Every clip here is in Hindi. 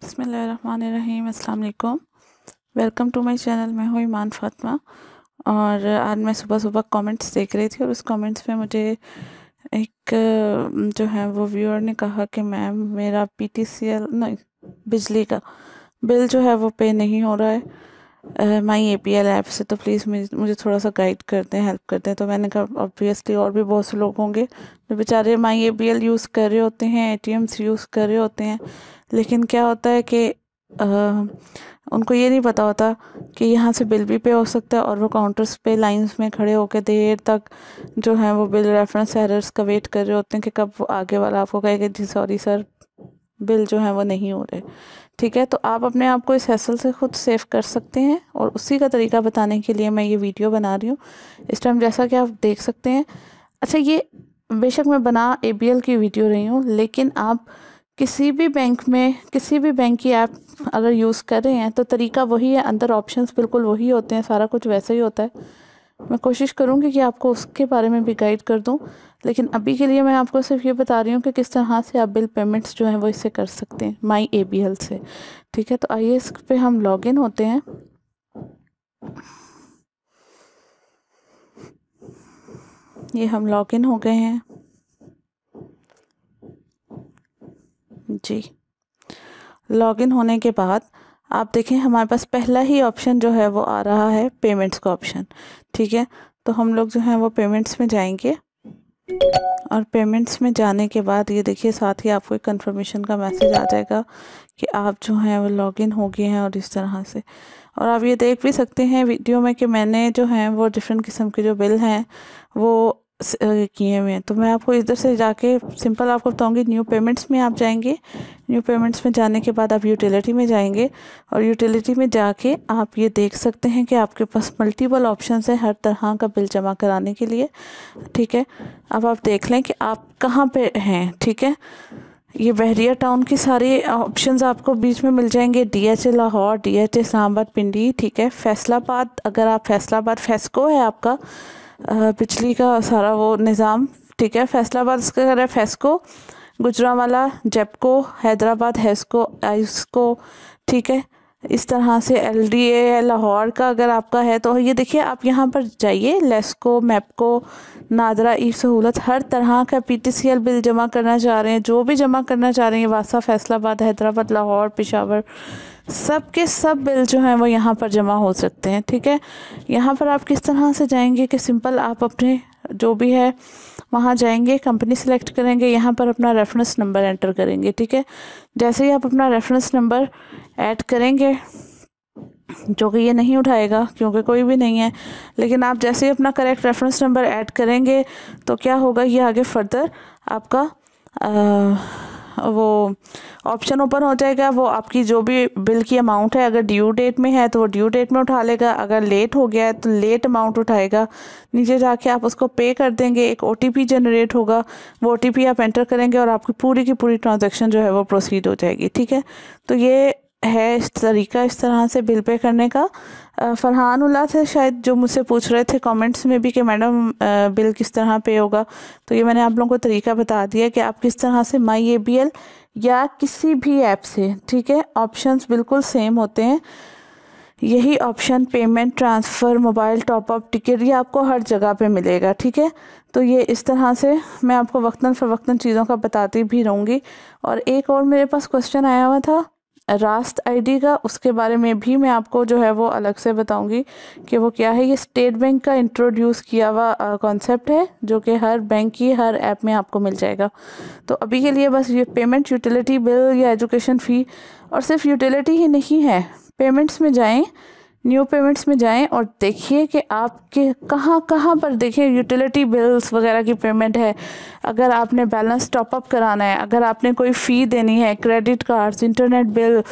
बसमीम अल्लाम वेलकम टू माय चैनल मैं हूँ ईमान फातमा और आज मैं सुबह सुबह कमेंट्स देख रही थी और उस कमेंट्स में मुझे एक जो है वो व्यूअर ने कहा कि मैम मेरा पीटीसीएल नहीं बिजली का बिल जो है वो पे नहीं हो रहा है my A P L app से तो प्लीज़ मुझे थोड़ा सा गाइड कर दें हेल्प कर दें तो मैंने कहा ऑब्वियसली और भी बहुत से लोग होंगे जो बेचारे my A P L use कर रहे होते हैं ए टी एम्स यूज़ कर रहे होते हैं लेकिन क्या होता है कि उनको ये नहीं पता होता कि यहाँ से बिल भी पे हो सकता है और वो काउंटर्स पे लाइंस में खड़े होकर देर तक जो है वो बिल रेफरेंस एरर्स का वेट कर रहे होते हैं कि कब वो आगे वाला आपको कहेगा जी सॉरी सर बिल जो है वो नहीं हो रहे ठीक है तो आप अपने आप को इस हैसल से खुद सेव कर सकते हैं और उसी का तरीका बताने के लिए मैं ये वीडियो बना रही हूँ इस टाइम जैसा कि आप देख सकते हैं अच्छा ये बेशक मैं बना ए की वीडियो रही हूँ लेकिन आप किसी भी बैंक में किसी भी बैंक की ऐप अगर यूज़ कर रहे हैं तो तरीका वही है अंदर ऑप्शंस बिल्कुल वही होते हैं सारा कुछ वैसा ही होता है मैं कोशिश करूँगी कि आपको उसके बारे में भी गाइड कर दूँ लेकिन अभी के लिए मैं आपको सिर्फ ये बता रही हूँ कि किस तरह से आप बिल पेमेंट्स जो हैं वो इसे कर सकते हैं माई ए बी एल से ठीक है तो आइए इस पर हम लॉग इन होते हैं ये हम लॉग इन हो गए हैं जी लॉगिन होने के बाद आप देखें हमारे पास पहला ही ऑप्शन जो है वो आ रहा है पेमेंट्स का ऑप्शन ठीक है तो हम लोग जो है वो पेमेंट्स में जाएंगे और पेमेंट्स में जाने के बाद ये देखिए साथ ही आपको एक कंफर्मेशन का मैसेज आ जाएगा कि आप जो हैं वो लॉगिन हो गए हैं और इस तरह से और आप ये देख भी सकते हैं वीडियो में कि मैंने जो हैं वो डिफरेंट किस्म के जो बिल हैं वो किए हुए हैं तो मैं आपको इधर से जाके सिंपल आपको बताऊँगी न्यू पेमेंट्स में आप जाएंगे न्यू पेमेंट्स में जाने के बाद आप यूटिलिटी में जाएंगे और यूटिलिटी में जाके आप ये देख सकते हैं कि आपके पास मल्टीपल ऑप्शन हैं हर तरह का बिल जमा कराने के लिए ठीक है अब आप देख लें कि आप कहाँ पर हैं ठीक है ये बहरिया टाउन की सारी ऑप्शंस आपको बीच में मिल जाएंगे D H Lahore D H Islamabad Pindi ठीक है फैसलाबाद अगर आप फैसलाबाद फैसको है आपका बिजली का सारा वो निज़ाम ठीक है फैसलाबाद इसका कर रहा है फैसको गुजरावाला जेपको हैदराबाद हैस्को आइसको ठीक है इस तरह से एल डी ए लाहौर का अगर आपका है तो ये देखिए आप यहाँ पर जाइए लेस्को मैपको नादरा ई सहूलत हर तरह का P T C L bill जमा करना चाह रहे हैं जो भी जमा करना चाह रहे हैं वासा फैसलाबाद हैदराबाद लाहौर पिशावर सब के सब बिल जो हैं वो यहाँ पर जमा हो सकते हैं ठीक है यहाँ पर आप किस तरह से जाएंगे कि सिंपल आप अपने जो भी है वहाँ जाएंगे कंपनी सेलेक्ट करेंगे यहाँ पर अपना रेफरेंस नंबर एंटर करेंगे ठीक है जैसे ही आप अपना रेफरेंस नंबर ऐड करेंगे जो कि ये नहीं उठाएगा क्योंकि कोई भी नहीं है लेकिन आप जैसे ही अपना करेक्ट रेफरेंस नंबर ऐड करेंगे तो क्या होगा ये आगे फर्दर आपका आ, वो ऑप्शन ओपन हो जाएगा वो आपकी जो भी बिल की अमाउंट है अगर ड्यू डेट में है तो वो ड्यू डेट में उठा लेगा अगर लेट हो गया है तो लेट अमाउंट उठाएगा नीचे जाके आप उसको पे कर देंगे एक ओ जनरेट होगा वो ओ आप एंटर करेंगे और आपकी पूरी की पूरी ट्रांजेक्शन जो है वो प्रोसीड हो जाएगी ठीक है तो ये है इस तरीका इस तरह से बिल पे करने का फ़रहान उल्ला थे शायद जो मुझसे पूछ रहे थे कमेंट्स में भी कि मैडम बिल किस तरह पे होगा तो ये मैंने आप लोगों को तरीका बता दिया कि आप किस तरह से माई ए बी एल या किसी भी ऐप से ठीक है ऑप्शंस बिल्कुल सेम होते हैं यही option payment transfer mobile top up ticket ये आपको हर जगह पे मिलेगा ठीक है तो ये इस तरह से मैं आपको वक्ता फ़वक्ता चीज़ों का बताती भी रहूँगी और एक और मेरे पास क्वेश्चन आया हुआ था रास्त आईडी का उसके बारे में भी मैं आपको जो है वो अलग से बताऊंगी कि वो क्या है ये स्टेट बैंक का इंट्रोड्यूस किया हुआ कॉन्सेप्ट है जो कि हर बैंक की हर ऐप में आपको मिल जाएगा तो अभी के लिए बस ये पेमेंट यूटिलिटी बिल या एजुकेशन फ़ी और सिर्फ यूटिलिटी ही नहीं है पेमेंट्स में जाएँ न्यू पेमेंट्स में जाएं और देखिए कि आपके कहाँ कहाँ पर देखिए यूटिलिटी बिल्स वगैरह की पेमेंट है अगर आपने बैलेंस टॉपअप कराना है अगर आपने कोई फ़ी देनी है क्रेडिट कार्ड्स इंटरनेट बिल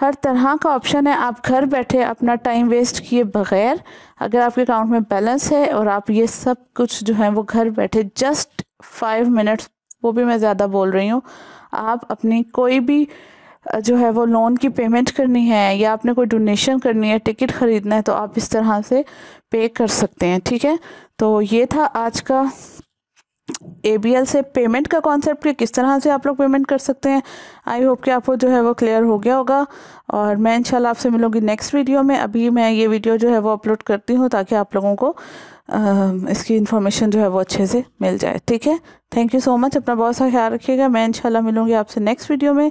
हर तरह का ऑप्शन है आप घर बैठे अपना टाइम वेस्ट किए बगैर अगर आपके अकाउंट में बैलेंस है और आप ये सब कुछ जो है वो घर बैठे जस्ट फाइव मिनट्स वो भी मैं ज़्यादा बोल रही हूँ आप अपनी कोई भी जो है वो लोन की पेमेंट करनी है या आपने कोई डोनेशन करनी है टिकट ख़रीदना है तो आप इस तरह से पे कर सकते हैं ठीक है तो ये था आज का ए बी एल से पेमेंट का कॉन्सेप्ट कि किस तरह से आप लोग पेमेंट कर सकते हैं आई होप कि आपको जो है वो क्लियर हो गया होगा और मैं इंशाल्लाह आपसे मिलूंगी नेक्स्ट वीडियो में अभी मैं ये वीडियो जो है वो अपलोड करती हूँ ताकि आप लोगों को आ, इसकी इन्फॉर्मेशन जो है वो अच्छे से मिल जाए ठीक है थैंक यू सो मच अपना बहुत सा ख्याल रखिएगा मैं इंशाल्लाह मिलूंगी आपसे नेक्स्ट वीडियो में